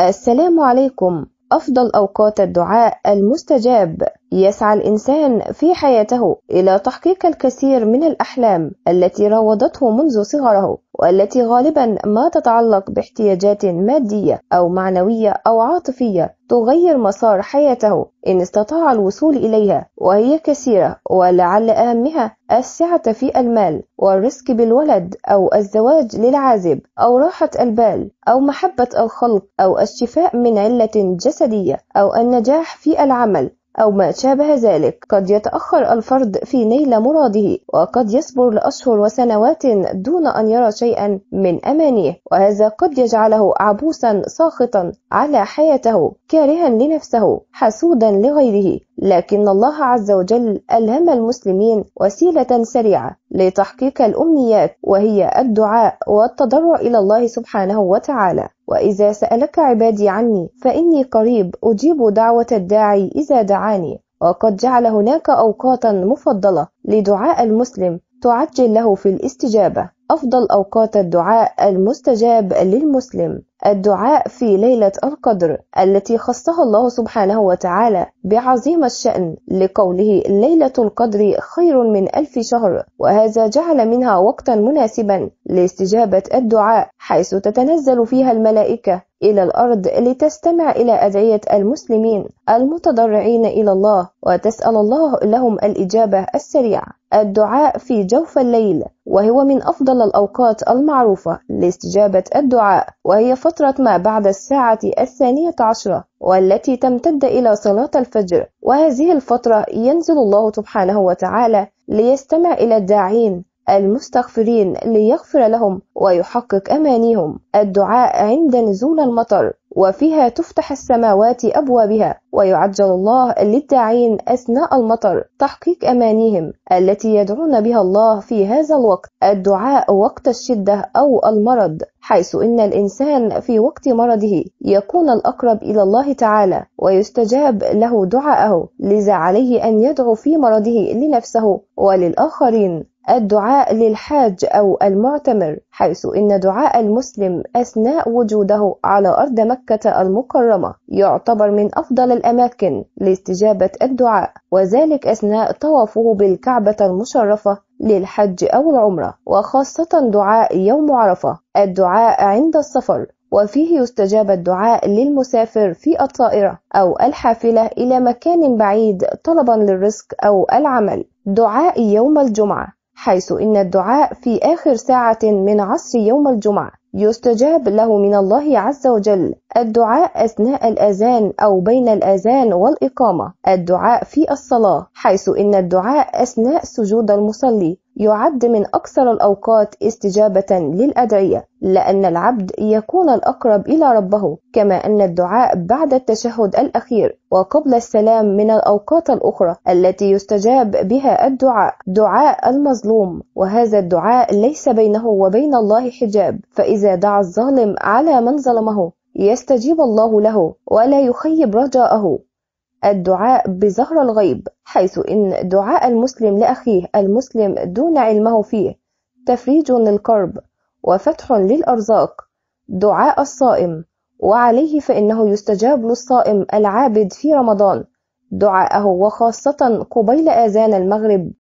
السلام عليكم أفضل أوقات الدعاء المستجاب يسعى الإنسان في حياته إلى تحقيق الكثير من الأحلام التي راودته منذ صغره والتي غالبا ما تتعلق باحتياجات مادية أو معنوية أو عاطفية تغير مسار حياته إن استطاع الوصول إليها وهي كثيرة ولعل أهمها السعة في المال والرزق بالولد أو الزواج للعازب أو راحة البال أو محبة الخلق أو الشفاء من علة جسدية أو النجاح في العمل أو ما شابه ذلك قد يتأخر الفرد في نيل مراده وقد يصبر لأشهر وسنوات دون أن يرى شيئا من أمانيه وهذا قد يجعله عبوسا ساخطا على حياته كارها لنفسه حسودا لغيره لكن الله عز وجل ألهم المسلمين وسيلة سريعة لتحقيق الأمنيات وهي الدعاء والتضرع إلى الله سبحانه وتعالى وإذا سألك عبادي عني فإني قريب أجيب دعوة الداعي إذا دعاني وقد جعل هناك أوقاتا مفضلة لدعاء المسلم تعجل له في الاستجابة أفضل أوقات الدعاء المستجاب للمسلم الدعاء في ليلة القدر التي خصها الله سبحانه وتعالى بعظيم الشأن لقوله ليلة القدر خير من ألف شهر وهذا جعل منها وقتا مناسبا لاستجابة الدعاء حيث تتنزل فيها الملائكة إلى الأرض لتستمع إلى أدعية المسلمين المتضرعين إلى الله وتسأل الله لهم الإجابة السريعة الدعاء في جوف الليل وهو من أفضل الأوقات المعروفة لاستجابة الدعاء وهي فترة ما بعد الساعة الثانية عشرة والتي تمتد إلى صلاة الفجر وهذه الفترة ينزل الله سبحانه وتعالى ليستمع إلى الداعين المستغفرين ليغفر لهم ويحقق أمانيهم الدعاء عند نزول المطر وفيها تفتح السماوات أبوابها ويعجل الله للداعين أثناء المطر تحقيق أمانيهم التي يدعون بها الله في هذا الوقت الدعاء وقت الشدة أو المرض حيث إن الإنسان في وقت مرضه يكون الأقرب إلى الله تعالى ويستجاب له دعاءه لذا عليه أن يدعو في مرضه لنفسه وللآخرين الدعاء للحاج أو المعتمر حيث إن دعاء المسلم أثناء وجوده على أرض مكة المكرمة يعتبر من أفضل الأماكن لاستجابة الدعاء وذلك أثناء طوافه بالكعبة المشرفة للحج أو العمرة وخاصة دعاء يوم عرفة الدعاء عند السفر وفيه يستجاب الدعاء للمسافر في الطائرة أو الحافلة إلى مكان بعيد طلبا للرزق أو العمل دعاء يوم الجمعة حيث إن الدعاء في آخر ساعة من عصر يوم الجمعة يستجاب له من الله عز وجل الدعاء أثناء الأذان أو بين الأذان والإقامة الدعاء في الصلاة حيث إن الدعاء أثناء سجود المصلي يعد من أكثر الأوقات استجابة للأدعية لأن العبد يكون الأقرب إلى ربه كما أن الدعاء بعد التشهد الأخير وقبل السلام من الأوقات الأخرى التي يستجاب بها الدعاء دعاء المظلوم وهذا الدعاء ليس بينه وبين الله حجاب فإذا دعا الظالم على من ظلمه يستجيب الله له ولا يخيب رجاءه الدعاء بظهر الغيب حيث إن دعاء المسلم لأخيه المسلم دون علمه فيه تفريج للكرب وفتح للأرزاق دعاء الصائم وعليه فإنه يستجاب للصائم العابد في رمضان دعاءه وخاصة قبيل آذان المغرب